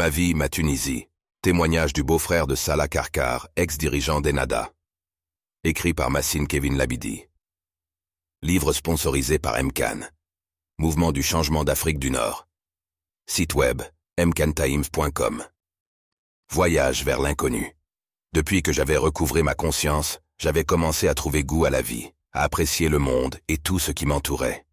Ma vie, ma Tunisie. Témoignage du beau-frère de Salah Karkar, ex-dirigeant d'Enada. Écrit par Massine Kevin Labidi. Livre sponsorisé par MCAN. Mouvement du changement d'Afrique du Nord. Site web, mcantimes.com. Voyage vers l'inconnu. Depuis que j'avais recouvré ma conscience, j'avais commencé à trouver goût à la vie, à apprécier le monde et tout ce qui m'entourait.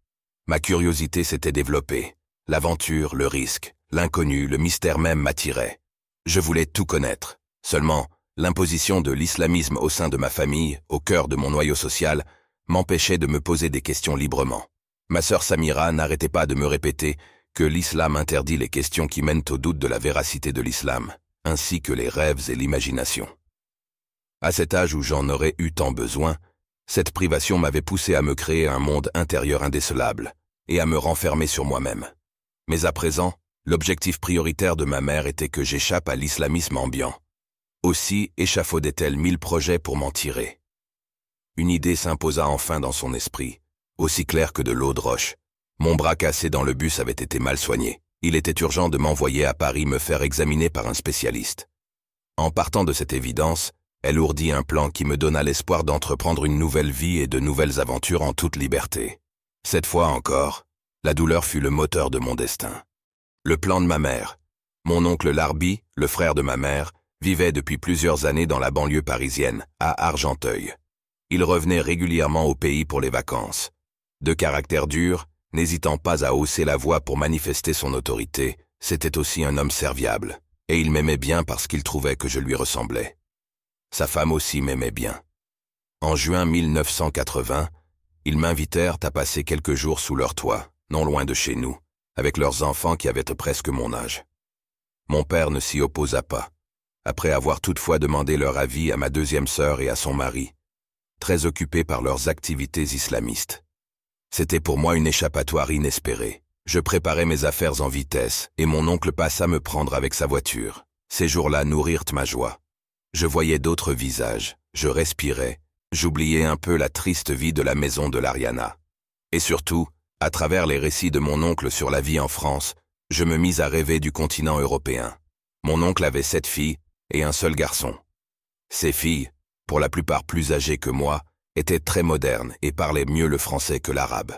Ma curiosité s'était développée, l'aventure, le risque, L'inconnu, le mystère même m'attirait. Je voulais tout connaître. Seulement, l'imposition de l'islamisme au sein de ma famille, au cœur de mon noyau social, m'empêchait de me poser des questions librement. Ma sœur Samira n'arrêtait pas de me répéter que l'islam interdit les questions qui mènent au doute de la véracité de l'islam, ainsi que les rêves et l'imagination. À cet âge où j'en aurais eu tant besoin, cette privation m'avait poussé à me créer un monde intérieur indécelable, et à me renfermer sur moi-même. Mais à présent, L'objectif prioritaire de ma mère était que j'échappe à l'islamisme ambiant. Aussi échafaudait-elle mille projets pour m'en tirer. Une idée s'imposa enfin dans son esprit, aussi claire que de l'eau de roche. Mon bras cassé dans le bus avait été mal soigné. Il était urgent de m'envoyer à Paris me faire examiner par un spécialiste. En partant de cette évidence, elle ourdit un plan qui me donna l'espoir d'entreprendre une nouvelle vie et de nouvelles aventures en toute liberté. Cette fois encore, la douleur fut le moteur de mon destin le plan de ma mère. Mon oncle L'Arby, le frère de ma mère, vivait depuis plusieurs années dans la banlieue parisienne, à Argenteuil. Il revenait régulièrement au pays pour les vacances. De caractère dur, n'hésitant pas à hausser la voix pour manifester son autorité, c'était aussi un homme serviable, et il m'aimait bien parce qu'il trouvait que je lui ressemblais. Sa femme aussi m'aimait bien. En juin 1980, ils m'invitèrent à passer quelques jours sous leur toit, non loin de chez nous, avec leurs enfants qui avaient presque mon âge. Mon père ne s'y opposa pas, après avoir toutefois demandé leur avis à ma deuxième sœur et à son mari, très occupés par leurs activités islamistes. C'était pour moi une échappatoire inespérée. Je préparais mes affaires en vitesse, et mon oncle passa me prendre avec sa voiture. Ces jours-là nourrirent ma joie. Je voyais d'autres visages, je respirais, j'oubliais un peu la triste vie de la maison de l'Ariana. Et surtout, à travers les récits de mon oncle sur la vie en France, je me mis à rêver du continent européen. Mon oncle avait sept filles et un seul garçon. Ces filles, pour la plupart plus âgées que moi, étaient très modernes et parlaient mieux le français que l'arabe.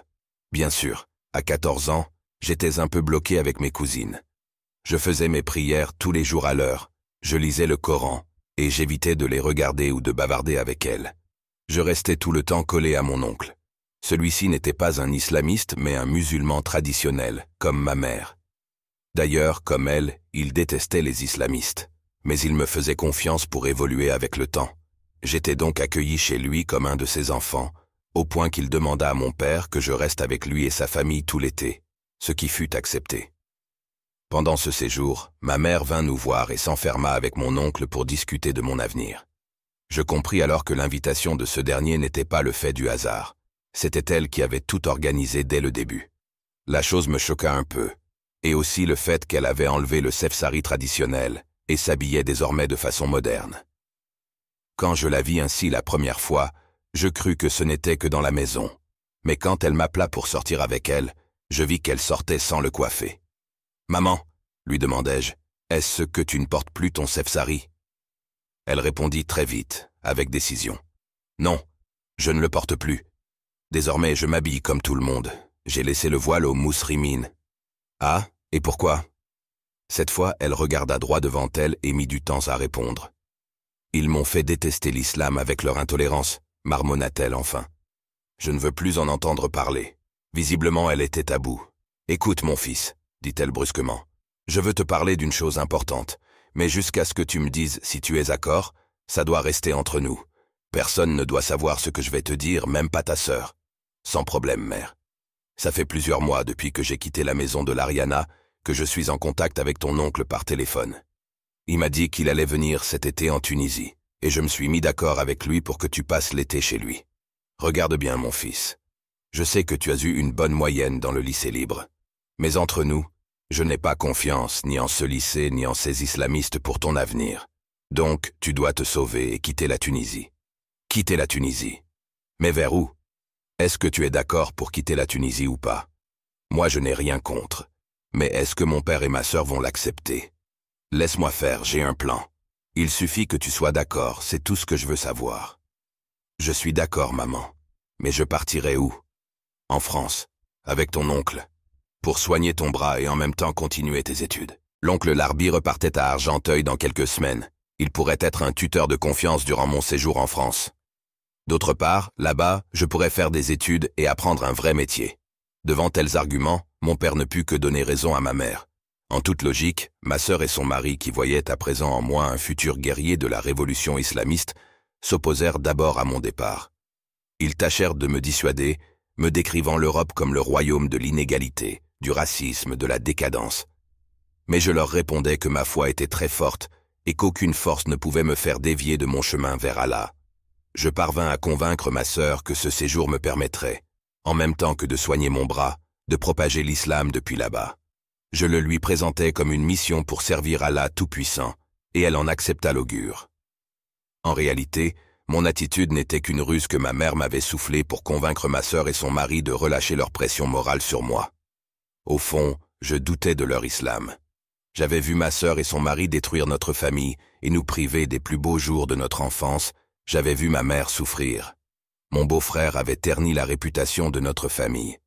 Bien sûr, à 14 ans, j'étais un peu bloqué avec mes cousines. Je faisais mes prières tous les jours à l'heure, je lisais le Coran, et j'évitais de les regarder ou de bavarder avec elles. Je restais tout le temps collé à mon oncle. Celui-ci n'était pas un islamiste, mais un musulman traditionnel, comme ma mère. D'ailleurs, comme elle, il détestait les islamistes. Mais il me faisait confiance pour évoluer avec le temps. J'étais donc accueilli chez lui comme un de ses enfants, au point qu'il demanda à mon père que je reste avec lui et sa famille tout l'été, ce qui fut accepté. Pendant ce séjour, ma mère vint nous voir et s'enferma avec mon oncle pour discuter de mon avenir. Je compris alors que l'invitation de ce dernier n'était pas le fait du hasard. C'était elle qui avait tout organisé dès le début. La chose me choqua un peu, et aussi le fait qu'elle avait enlevé le sefsari traditionnel et s'habillait désormais de façon moderne. Quand je la vis ainsi la première fois, je crus que ce n'était que dans la maison, mais quand elle m'appela pour sortir avec elle, je vis qu'elle sortait sans le coiffer. « Maman » lui demandai-je, « est-ce que tu ne portes plus ton sefsari ?» Elle répondit très vite, avec décision. « Non, je ne le porte plus. Désormais, je m'habille comme tout le monde. J'ai laissé le voile aux mousrimines. Ah, et pourquoi Cette fois, elle regarda droit devant elle et mit du temps à répondre. Ils m'ont fait détester l'islam avec leur intolérance, marmonna-t-elle enfin. Je ne veux plus en entendre parler. Visiblement, elle était à bout. Écoute, mon fils, dit-elle brusquement. Je veux te parler d'une chose importante, mais jusqu'à ce que tu me dises si tu es d'accord, ça doit rester entre nous. Personne ne doit savoir ce que je vais te dire, même pas ta sœur. Sans problème, mère. Ça fait plusieurs mois depuis que j'ai quitté la maison de l'Ariana que je suis en contact avec ton oncle par téléphone. Il m'a dit qu'il allait venir cet été en Tunisie, et je me suis mis d'accord avec lui pour que tu passes l'été chez lui. Regarde bien, mon fils. Je sais que tu as eu une bonne moyenne dans le lycée libre. Mais entre nous, je n'ai pas confiance ni en ce lycée ni en ces islamistes pour ton avenir. Donc, tu dois te sauver et quitter la Tunisie. Quitter la Tunisie. Mais vers où est-ce que tu es d'accord pour quitter la Tunisie ou pas Moi, je n'ai rien contre. Mais est-ce que mon père et ma sœur vont l'accepter Laisse-moi faire, j'ai un plan. Il suffit que tu sois d'accord, c'est tout ce que je veux savoir. Je suis d'accord, maman. Mais je partirai où En France, avec ton oncle. Pour soigner ton bras et en même temps continuer tes études. L'oncle Larbi repartait à Argenteuil dans quelques semaines. Il pourrait être un tuteur de confiance durant mon séjour en France. D'autre part, là-bas, je pourrais faire des études et apprendre un vrai métier. Devant tels arguments, mon père ne put que donner raison à ma mère. En toute logique, ma sœur et son mari, qui voyaient à présent en moi un futur guerrier de la révolution islamiste, s'opposèrent d'abord à mon départ. Ils tâchèrent de me dissuader, me décrivant l'Europe comme le royaume de l'inégalité, du racisme, de la décadence. Mais je leur répondais que ma foi était très forte et qu'aucune force ne pouvait me faire dévier de mon chemin vers Allah je parvins à convaincre ma sœur que ce séjour me permettrait, en même temps que de soigner mon bras, de propager l'islam depuis là-bas. Je le lui présentais comme une mission pour servir Allah Tout-Puissant, et elle en accepta l'augure. En réalité, mon attitude n'était qu'une ruse que ma mère m'avait soufflée pour convaincre ma sœur et son mari de relâcher leur pression morale sur moi. Au fond, je doutais de leur islam. J'avais vu ma sœur et son mari détruire notre famille et nous priver des plus beaux jours de notre enfance j'avais vu ma mère souffrir. Mon beau-frère avait terni la réputation de notre famille.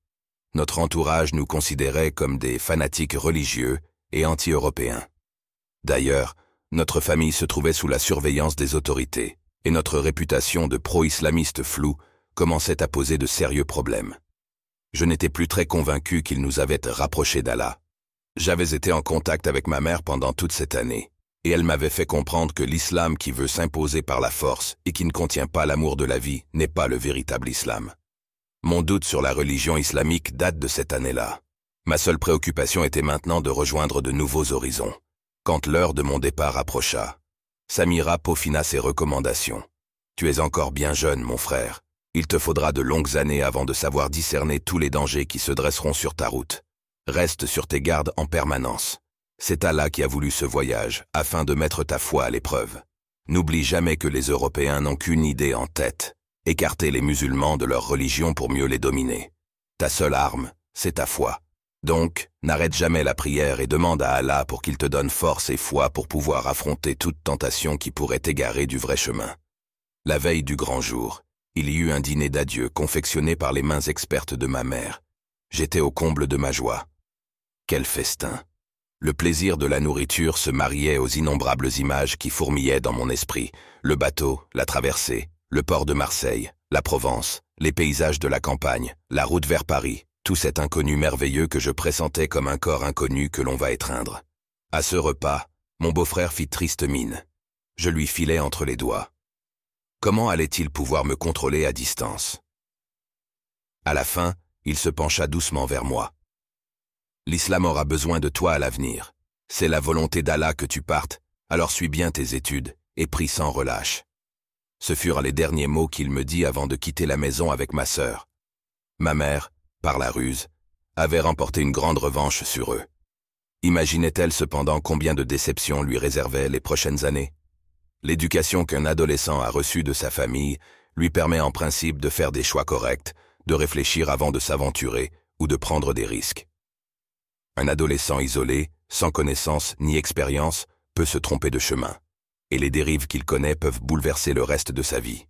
Notre entourage nous considérait comme des fanatiques religieux et anti-européens. D'ailleurs, notre famille se trouvait sous la surveillance des autorités, et notre réputation de pro-islamiste flou commençait à poser de sérieux problèmes. Je n'étais plus très convaincu qu'il nous avait rapprochés d'Allah. J'avais été en contact avec ma mère pendant toute cette année, et elle m'avait fait comprendre que l'islam qui veut s'imposer par la force et qui ne contient pas l'amour de la vie n'est pas le véritable islam. Mon doute sur la religion islamique date de cette année-là. Ma seule préoccupation était maintenant de rejoindre de nouveaux horizons. Quand l'heure de mon départ approcha, Samira peaufina ses recommandations. Tu es encore bien jeune, mon frère. Il te faudra de longues années avant de savoir discerner tous les dangers qui se dresseront sur ta route. Reste sur tes gardes en permanence. C'est Allah qui a voulu ce voyage, afin de mettre ta foi à l'épreuve. N'oublie jamais que les Européens n'ont qu'une idée en tête, écarter les musulmans de leur religion pour mieux les dominer. Ta seule arme, c'est ta foi. Donc, n'arrête jamais la prière et demande à Allah pour qu'il te donne force et foi pour pouvoir affronter toute tentation qui pourrait t'égarer du vrai chemin. La veille du grand jour, il y eut un dîner d'adieu confectionné par les mains expertes de ma mère. J'étais au comble de ma joie. Quel festin le plaisir de la nourriture se mariait aux innombrables images qui fourmillaient dans mon esprit. Le bateau, la traversée, le port de Marseille, la Provence, les paysages de la campagne, la route vers Paris, tout cet inconnu merveilleux que je pressentais comme un corps inconnu que l'on va étreindre. À ce repas, mon beau-frère fit triste mine. Je lui filais entre les doigts. Comment allait-il pouvoir me contrôler à distance À la fin, il se pencha doucement vers moi. L'islam aura besoin de toi à l'avenir. C'est la volonté d'Allah que tu partes, alors suis bien tes études, et prie sans relâche. Ce furent les derniers mots qu'il me dit avant de quitter la maison avec ma sœur. Ma mère, par la ruse, avait remporté une grande revanche sur eux. Imaginait-elle cependant combien de déceptions lui réservaient les prochaines années L'éducation qu'un adolescent a reçue de sa famille lui permet en principe de faire des choix corrects, de réfléchir avant de s'aventurer ou de prendre des risques. Un adolescent isolé, sans connaissance ni expérience, peut se tromper de chemin, et les dérives qu'il connaît peuvent bouleverser le reste de sa vie.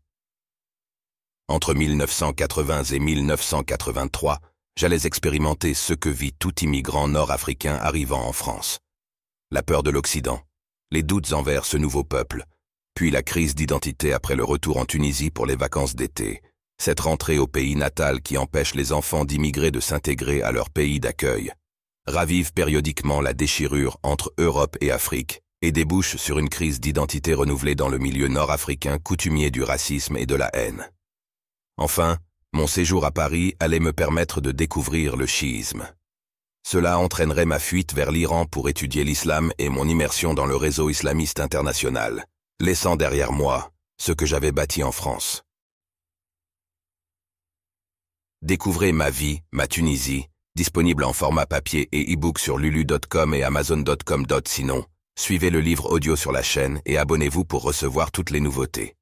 Entre 1980 et 1983, j'allais expérimenter ce que vit tout immigrant nord-africain arrivant en France. La peur de l'Occident, les doutes envers ce nouveau peuple, puis la crise d'identité après le retour en Tunisie pour les vacances d'été, cette rentrée au pays natal qui empêche les enfants d'immigrer de s'intégrer à leur pays d'accueil, ravive périodiquement la déchirure entre Europe et Afrique et débouche sur une crise d'identité renouvelée dans le milieu nord-africain coutumier du racisme et de la haine. Enfin, mon séjour à Paris allait me permettre de découvrir le chiisme. Cela entraînerait ma fuite vers l'Iran pour étudier l'islam et mon immersion dans le réseau islamiste international, laissant derrière moi ce que j'avais bâti en France. Découvrez ma vie, ma Tunisie, Disponible en format papier et e-book sur lulu.com et amazon.com. Sinon, suivez le livre audio sur la chaîne et abonnez-vous pour recevoir toutes les nouveautés.